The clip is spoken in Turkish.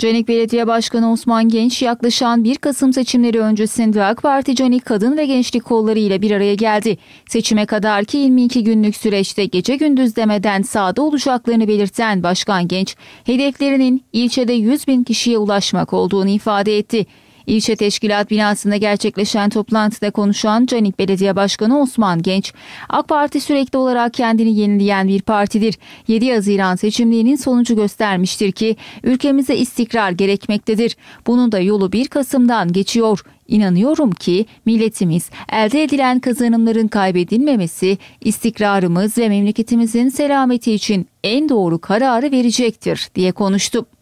Canik Belediye Başkanı Osman Genç yaklaşan 1 Kasım seçimleri öncesinde AK Parti Canik Kadın ve Gençlik Kolları ile bir araya geldi. Seçime kadar ki 22 günlük süreçte gece gündüz demeden sahada olacaklarını belirten Başkan Genç, hedeflerinin ilçede 100 bin kişiye ulaşmak olduğunu ifade etti. İlçe Teşkilat Binası'nda gerçekleşen toplantıda konuşan Canik Belediye Başkanı Osman Genç, AK Parti sürekli olarak kendini yenileyen bir partidir. 7 Haziran seçimlerinin sonucu göstermiştir ki ülkemize istikrar gerekmektedir. Bunun da yolu 1 Kasım'dan geçiyor. İnanıyorum ki milletimiz elde edilen kazanımların kaybedilmemesi, istikrarımız ve memleketimizin selameti için en doğru kararı verecektir diye konuştu.